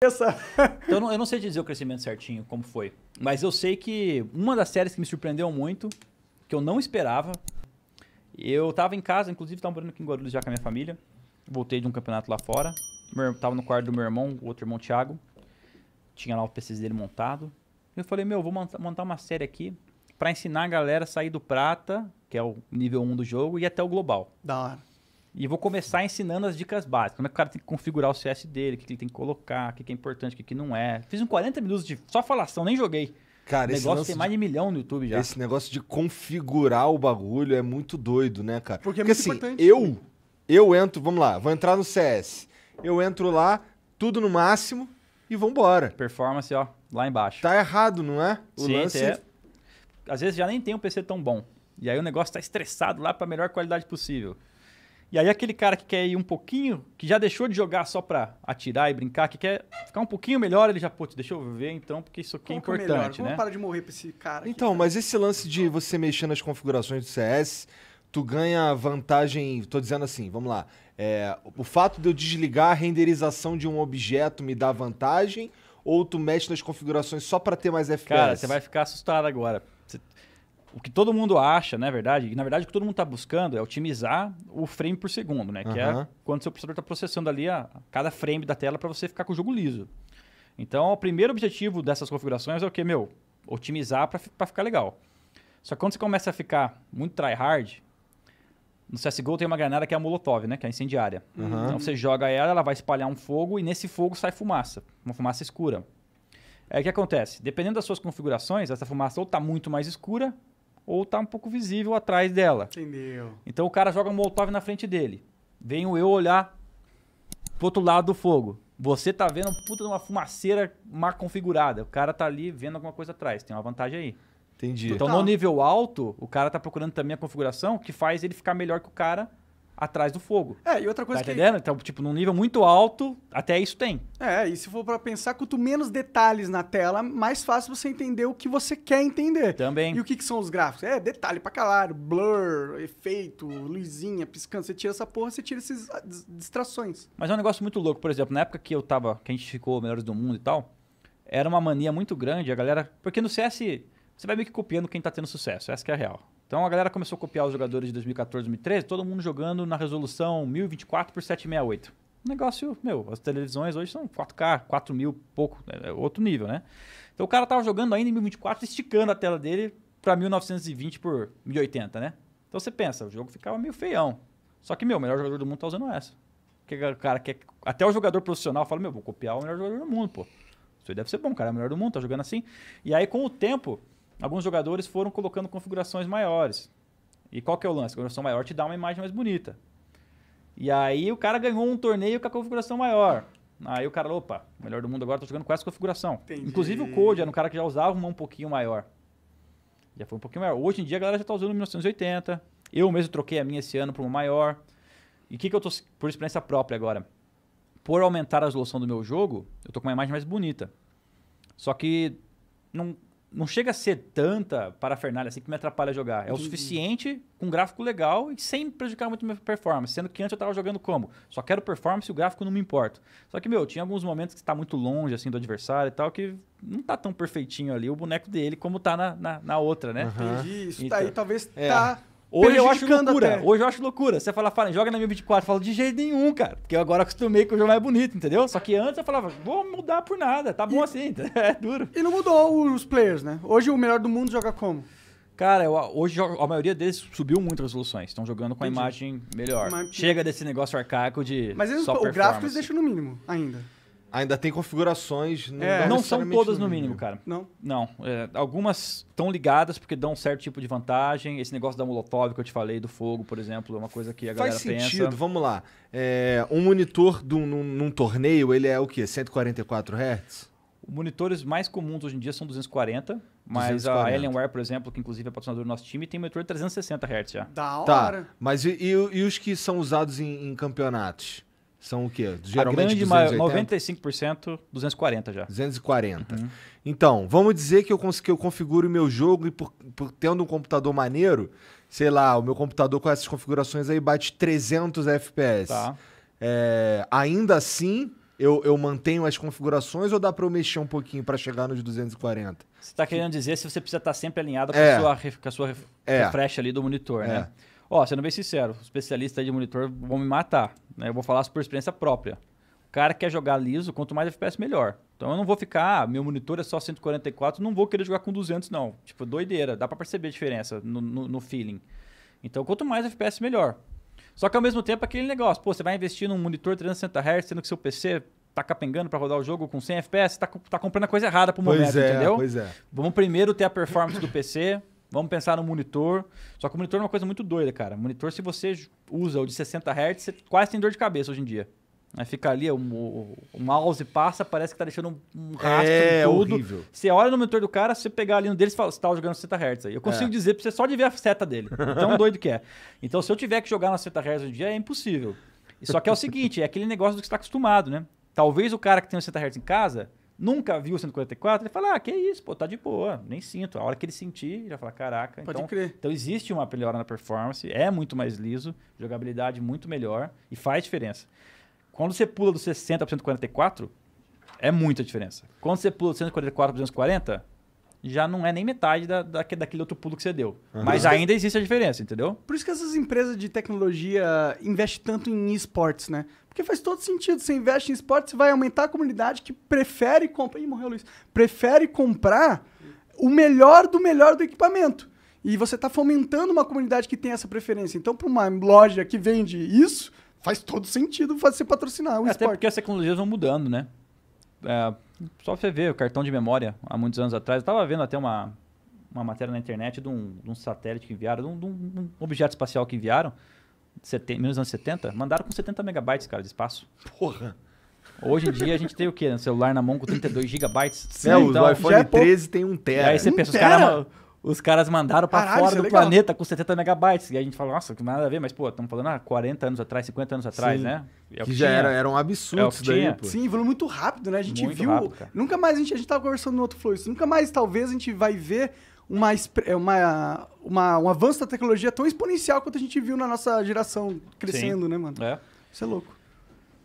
cabeça. então eu não, eu não sei te dizer o crescimento certinho, como foi. Mas eu sei que uma das séries que me surpreendeu muito, que eu não esperava. Eu tava em casa, inclusive tava morando aqui em Guarulhos já com a minha família. Voltei de um campeonato lá fora. Meu, tava no quarto do meu irmão, o outro irmão Thiago. Tinha lá o PC dele montado. Eu falei, meu, vou montar uma série aqui para ensinar a galera a sair do prata, que é o nível 1 do jogo, e até o global. Da hora. E vou começar ensinando as dicas básicas. Como é que o cara tem que configurar o CS dele, o que ele tem que colocar, o que é importante, o que não é. Fiz um 40 minutos de só falação, nem joguei. Cara, o negócio tem mais de milhão no YouTube já. Esse negócio de configurar o bagulho é muito doido, né, cara? Porque, é Porque assim, eu eu entro, vamos lá, vou entrar no CS. Eu entro lá, tudo no máximo e vambora. Performance, ó, lá embaixo. Tá errado, não é? O Sim, lance é... Às vezes já nem tem um PC tão bom. E aí o negócio tá estressado lá para a melhor qualidade possível. E aí aquele cara que quer ir um pouquinho, que já deixou de jogar só pra atirar e brincar, que quer ficar um pouquinho melhor, ele já, putz, deixa eu ver então, porque isso aqui Qual é, é importante, melhor? né? Vamos de morrer pra esse cara Então, aqui, tá? mas esse lance de você mexer nas configurações do CS, tu ganha vantagem, tô dizendo assim, vamos lá, é, o fato de eu desligar a renderização de um objeto me dá vantagem, ou tu mexe nas configurações só para ter mais FPS? Cara, você vai ficar assustado agora. Você o que todo mundo acha, né, verdade? E na verdade o que todo mundo está buscando é otimizar o frame por segundo, né? Uhum. Que é quando seu processador está processando ali a, cada frame da tela para você ficar com o jogo liso. Então, o primeiro objetivo dessas configurações é o que, meu? Otimizar para ficar legal. Só que quando você começa a ficar muito tryhard, no CSGO tem uma granada que é a Molotov, né? Que é incendiária. Uhum. Então você joga ela, ela vai espalhar um fogo e nesse fogo sai fumaça. Uma fumaça escura. É o que acontece? Dependendo das suas configurações, essa fumaça ou está muito mais escura ou tá um pouco visível atrás dela. Entendeu. Então o cara joga um molotov na frente dele. Venho eu olhar pro outro lado do fogo. Você tá vendo puta uma fumaceira mal configurada. O cara tá ali vendo alguma coisa atrás. Tem uma vantagem aí. Entendi. Então, tá. no nível alto, o cara tá procurando também a configuração que faz ele ficar melhor que o cara atrás do fogo. É, e outra coisa tá que... entendendo? Então, tipo, num nível muito alto, até isso tem. É, e se for para pensar, quanto menos detalhes na tela, mais fácil você entender o que você quer entender. Também. E o que, que são os gráficos? É, detalhe pra calar, blur, efeito, luzinha, piscando. Você tira essa porra, você tira essas ah, distrações. Mas é um negócio muito louco. Por exemplo, na época que eu tava, que a gente ficou Melhores do Mundo e tal, era uma mania muito grande, a galera... Porque no CS você vai meio que copiando quem está tendo sucesso. Essa é a real. Então a galera começou a copiar os jogadores de 2014, 2013, todo mundo jogando na resolução 1024 por 768. Negócio, meu, as televisões hoje são 4K, 4000, pouco, né, é outro nível, né? Então o cara tava jogando ainda em 1024, esticando a tela dele para 1920 por 1080, né? Então você pensa, o jogo ficava meio feião. Só que, meu, o melhor jogador do mundo tá usando essa. Porque o cara quer. Até o jogador profissional fala, meu, vou copiar o melhor jogador do mundo, pô. Isso aí deve ser bom, o cara é o melhor do mundo, tá jogando assim. E aí, com o tempo, alguns jogadores foram colocando configurações maiores. E qual que é o lance? A configuração maior te dá uma imagem mais bonita. E aí o cara ganhou um torneio com a configuração maior. Aí o cara, opa, melhor do mundo agora, tô jogando com essa configuração. Entendi. Inclusive o Code era um cara que já usava uma um pouquinho maior. Já foi um pouquinho maior. Hoje em dia a galera já tá usando 1980. Eu mesmo troquei a minha esse ano para uma maior. E o que, que eu tô, por experiência própria agora? Por aumentar a resolução do meu jogo, eu tô com uma imagem mais bonita. Só que não, não chega a ser tanta parafernália assim que me atrapalha a jogar. É o suficiente, com um gráfico legal e sem prejudicar muito a minha performance. Sendo que antes eu estava jogando como? Só quero performance e o gráfico não me importa. Só que, meu, tinha alguns momentos que está muito longe assim do adversário e tal, que não tá tão perfeitinho ali o boneco dele como tá na, na, na outra, né? Uhum. Isso, tá então, tá aí, talvez é. tá Hoje eu acho loucura. Até. Hoje eu acho loucura. Você fala, fala, joga na minha 24. Eu falo, de jeito nenhum, cara. Porque eu agora acostumei que o jogo é bonito, entendeu? Só que antes eu falava, vou mudar por nada. Tá bom e, assim, é duro. E não mudou os players, né? Hoje o melhor do mundo joga como? Cara, eu, hoje a maioria deles subiu muito as resoluções. Estão jogando com a imagem melhor. Mas, Chega desse negócio arcaico de. Mas eles, o gráfico eles deixam no mínimo ainda. Ainda tem configurações. Não, é, não são todas no mínimo, cara. Não. Não. É, algumas estão ligadas porque dão um certo tipo de vantagem. Esse negócio da molotov que eu te falei, do fogo, por exemplo, é uma coisa que a Faz galera pensa. Faz sentido, vamos lá. É, um monitor do, num, num, torneio, ele é o quê? 144 Hz? os Monitores mais comuns hoje em dia são 240, mas 240. a Alienware, por exemplo, que inclusive é patrocinador do nosso time, tem monitor de 360 Hz já. Da tá, hora! Tá, mas e, e, e os que são usados em, em campeonatos? São o quê? Geralmente a grande 280? 95%, 240 já. 240. Uhum. Então, vamos dizer que eu, que eu configuro o meu jogo e por, por tendo um computador maneiro, sei lá, o meu computador com essas configurações aí bate 300 FPS. Tá. É, ainda assim, eu, eu mantenho as configurações ou dá para eu mexer um pouquinho para chegar nos 240? Você está querendo dizer se você precisa estar tá sempre alinhado com, é. a, sua, com a sua é. refresh ali do monitor, é. né? É. Ó, sendo bem sincero, especialista de monitor vão me matar. Né? Eu vou falar por experiência própria. O cara quer jogar liso, quanto mais FPS, melhor. Então eu não vou ficar, ah, meu monitor é só 144, não vou querer jogar com 200, não. Tipo, doideira, dá para perceber a diferença no, no, no, feeling. Então, quanto mais FPS, melhor. Só que ao mesmo tempo, aquele negócio, pô, você vai investir num monitor 360 Hz, sendo que seu PC tá capengando para rodar o jogo com 100 FPS, tá, tá comprando a coisa errada pro pois momento, é, entendeu? Pois é. Vamos primeiro ter a performance do PC, Vamos pensar no monitor. Só que o monitor é uma coisa muito doida, cara. Monitor, se você usa o de 60 Hz, você quase tem dor de cabeça hoje em dia. Aí fica ali, o, é o, o mouse passa, parece que tá deixando um, rastro é, em tudo. Horrível. Você olha no monitor do cara, se você pegar ali no dele, você fala, você tá jogando 60 Hz aí. Eu consigo é. dizer pra você só de ver a seta dele. Tão doido que é. Então, se eu tiver que jogar na 60 Hz hoje em dia, é impossível. Só que é o seguinte, é aquele negócio do que você tá acostumado, né? Talvez o cara que tem 60 Hz em casa, nunca viu o 144, ele fala, ah, que isso, pô, tá de boa, nem sinto. A hora que ele sentir, já fala, caraca. Pode então, crer. Então existe uma melhora na performance, é muito mais liso, jogabilidade muito melhor e faz diferença. Quando você pula do 60 para 144, é muita diferença. Quando você pula do 144 para 240, já não é nem metade da, da, daquele outro pulo que você deu. Uhum. Mas ainda existe a diferença, entendeu? Por isso que essas empresas de tecnologia investem tanto em esportes, né? Porque faz todo sentido. Você investe em esporte, você vai aumentar a comunidade que prefere comprar. Ih, morreu Luiz. Prefere comprar o melhor do melhor do equipamento. E você está fomentando uma comunidade que tem essa preferência. Então, para uma loja que vende isso, faz todo sentido você patrocinar o Até esporte. Até porque as tecnologias vão mudando, né? É, só você ver o cartão de memória há muitos anos atrás. Eu estava vendo até uma, uma matéria na internet de um, de um satélite que enviaram, de um, de um objeto espacial que enviaram. 70, menos anos 70, mandaram com 70 megabytes, cara, de espaço. Porra! Hoje em dia a gente tem o quê? Um celular na mão com 32 gigabytes. Né? Sim, então, o iPhone é 13 tem um tera. E aí você um pensa, os caras... Os caras mandaram para fora é do legal. planeta com 70 megabytes. E aí a gente fala, nossa, que nada a ver, mas, pô, estamos falando há 40 anos atrás, 50 anos atrás, Sim. né? É que, que, já era, era um absurdo é isso daí, tinha. pô. Sim, evoluiu muito rápido, né? A gente muito viu. Rápido, nunca mais a gente, a gente tava conversando no outro flow, isso. Nunca mais, talvez, a gente vai ver uma, é uma, uma, um avanço da tecnologia tão exponencial quanto a gente viu na nossa geração crescendo, Sim. né, mano? É. Isso é louco.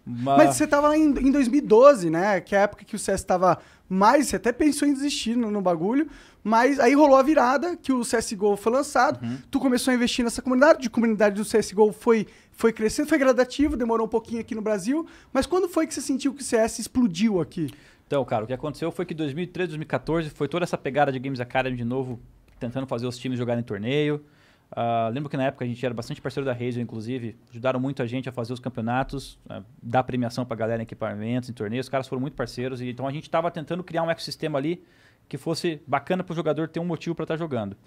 Mas, Mas você tava lá em, em, 2012, né? Que é a época que o CS tava mais. Você até pensou em desistir no, no bagulho. Mas aí rolou a virada que o CSGO foi lançado. Uhum. Tu começou a investir nessa comunidade. De comunidade do CSGO foi, foi crescendo, foi gradativo, demorou um pouquinho aqui no Brasil. Mas quando foi que você sentiu que o CS explodiu aqui? Então, cara, o que aconteceu foi que 2013, 2014 foi toda essa pegada de Games Academy de novo, tentando fazer os times jogarem torneio. Uh, lembro que na época a gente era bastante parceiro da Razer, inclusive, ajudaram muito a gente a fazer os campeonatos, uh, dar premiação pra galera em equipamentos, em torneios, os caras foram muito parceiros, e, então a gente estava tentando criar um ecossistema ali que fosse bacana pro jogador ter um motivo para estar tá jogando.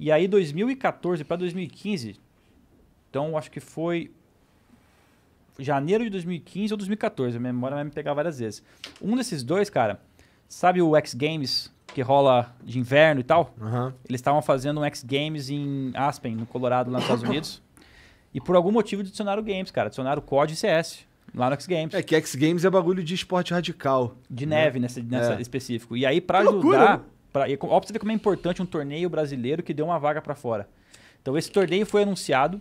E aí 2014 para 2015, então acho que foi janeiro de 2015 ou 2014. A memória vai me pegar várias vezes. Um desses dois, cara, sabe o X Games que rola de inverno e tal? Uhum. Eles estavam fazendo um X Games em Aspen, no Colorado, lá nos Estados Unidos. E por algum motivo adicionaram games, cara. Adicionaram COD e CS lá no X Games. É que X Games é bagulho de esporte radical. De né? neve, nessa, nessa é. específico. E aí, para ajudar. Né? Pra, e, é ó, pra você ver como é importante um torneio brasileiro que deu uma vaga para fora. Então, esse torneio foi anunciado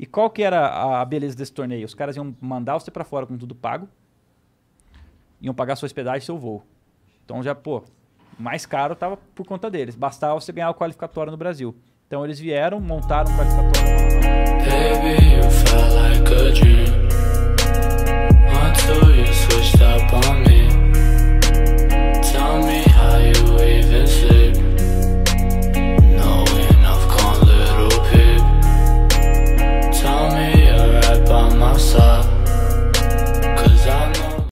e qual que era a beleza desse torneio? Os caras iam mandar você para fora com tudo pago, iam pagar sua hospedagem e seu voo. Então já, pô, mais caro estava por conta deles. Bastava você ganhar o qualificatório no Brasil. Então eles vieram, montaram o qualificatório. Baby,